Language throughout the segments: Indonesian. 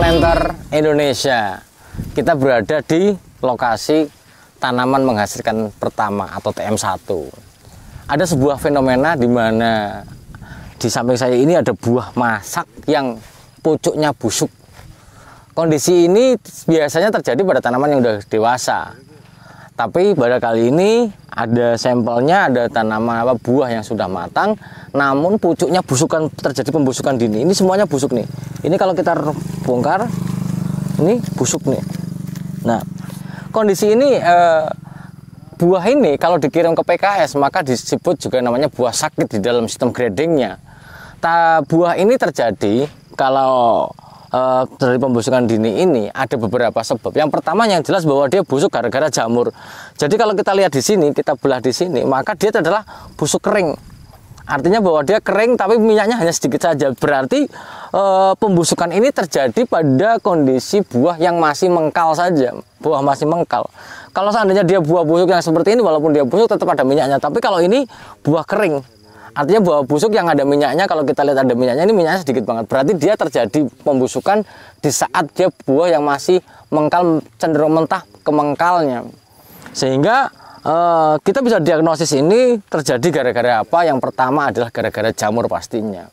planter Indonesia. Kita berada di lokasi tanaman menghasilkan pertama atau TM1. Ada sebuah fenomena di mana di samping saya ini ada buah masak yang pucuknya busuk. Kondisi ini biasanya terjadi pada tanaman yang sudah dewasa. Tapi pada kali ini ada sampelnya ada tanaman apa buah yang sudah matang namun pucuknya busukan terjadi pembusukan dini. Ini semuanya busuk nih ini kalau kita bongkar, ini busuk nih. Nah, kondisi ini eh, buah ini kalau dikirim ke PKS maka disebut juga namanya buah sakit di dalam sistem gradingnya. Ta, buah ini terjadi kalau eh, dari pembusukan dini ini ada beberapa sebab. Yang pertama yang jelas bahwa dia busuk gara-gara jamur. Jadi kalau kita lihat di sini, kita belah di sini, maka dia adalah busuk kering Artinya bahwa dia kering tapi minyaknya hanya sedikit saja. Berarti e, pembusukan ini terjadi pada kondisi buah yang masih mengkal saja. Buah masih mengkal. Kalau seandainya dia buah busuk yang seperti ini walaupun dia busuk tetap ada minyaknya. Tapi kalau ini buah kering. Artinya buah busuk yang ada minyaknya kalau kita lihat ada minyaknya ini minyaknya sedikit banget. Berarti dia terjadi pembusukan di saat dia buah yang masih mengkal cenderung mentah ke mengkalnya. Sehingga Eh, kita bisa diagnosis ini terjadi gara-gara apa? Yang pertama adalah gara-gara jamur pastinya.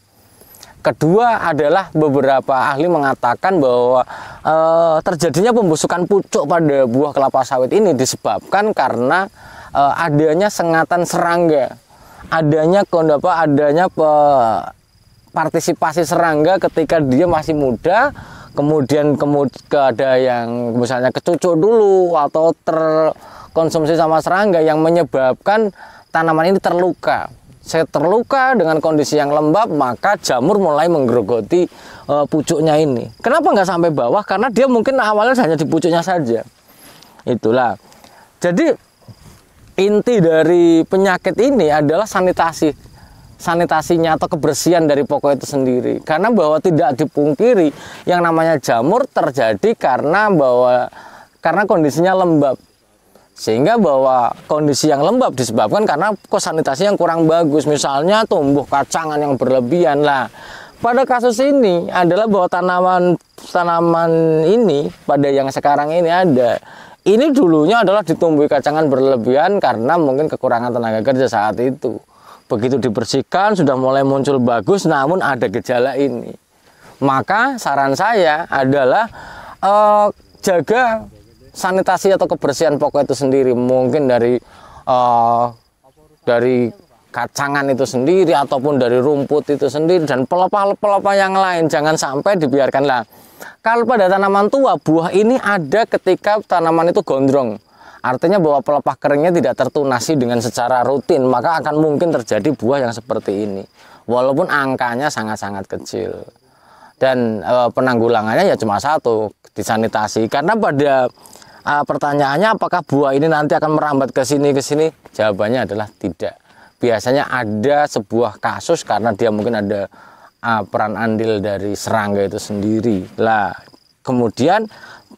Kedua adalah beberapa ahli mengatakan bahwa uh, terjadinya pembusukan pucuk pada buah kelapa sawit ini disebabkan karena uh, adanya sengatan serangga, adanya kondapa, adanya pe, partisipasi serangga ketika dia masih muda, kemudian kemud, ada yang misalnya kecucuk dulu atau ter konsumsi sama serangga yang menyebabkan tanaman ini terluka. Saya terluka dengan kondisi yang lembab, maka jamur mulai menggerogoti e, pucuknya ini. Kenapa nggak sampai bawah? Karena dia mungkin awalnya hanya di pucuknya saja. Itulah. Jadi inti dari penyakit ini adalah sanitasi sanitasinya atau kebersihan dari pokok itu sendiri karena bahwa tidak dipungkiri yang namanya jamur terjadi karena bahwa karena kondisinya lembab sehingga bahwa kondisi yang lembab disebabkan karena kosanitasi yang kurang bagus misalnya tumbuh kacangan yang berlebihan lah pada kasus ini adalah bahwa tanaman tanaman ini pada yang sekarang ini ada ini dulunya adalah ditumbuhi kacangan berlebihan karena mungkin kekurangan tenaga kerja saat itu begitu dibersihkan sudah mulai muncul bagus namun ada gejala ini maka saran saya adalah eh, jaga sanitasi atau kebersihan pokok itu sendiri mungkin dari uh, dari kacangan itu sendiri ataupun dari rumput itu sendiri dan pelepah-pelepah yang lain jangan sampai dibiarkan lah kalau pada tanaman tua buah ini ada ketika tanaman itu gondrong artinya bahwa pelepah keringnya tidak tertunasi dengan secara rutin maka akan mungkin terjadi buah yang seperti ini walaupun angkanya sangat-sangat kecil dan e, penanggulangannya ya cuma satu disanitasi karena pada uh, pertanyaannya apakah buah ini nanti akan merambat ke sini ke sini? Jawabannya adalah tidak. Biasanya ada sebuah kasus karena dia mungkin ada uh, peran andil dari serangga itu sendiri. Lah, kemudian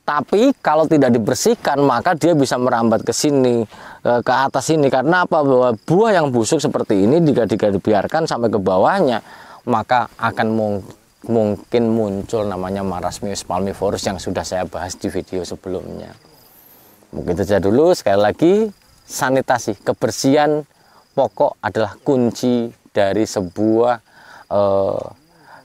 tapi kalau tidak dibersihkan maka dia bisa merambat ke sini eh, ke atas sini karena apa bahwa buah yang busuk seperti ini jika dibiarkan sampai ke bawahnya maka akan mung mungkin muncul namanya marasmius palmivorus yang sudah saya bahas di video sebelumnya. Mungkin saja dulu. Sekali lagi, sanitasi, kebersihan pokok adalah kunci dari sebuah eh,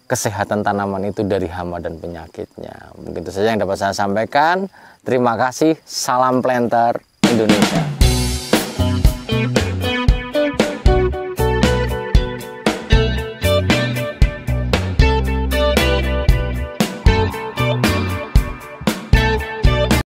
kesehatan tanaman itu dari hama dan penyakitnya. Mungkin itu saja yang dapat saya sampaikan. Terima kasih. Salam planter Indonesia.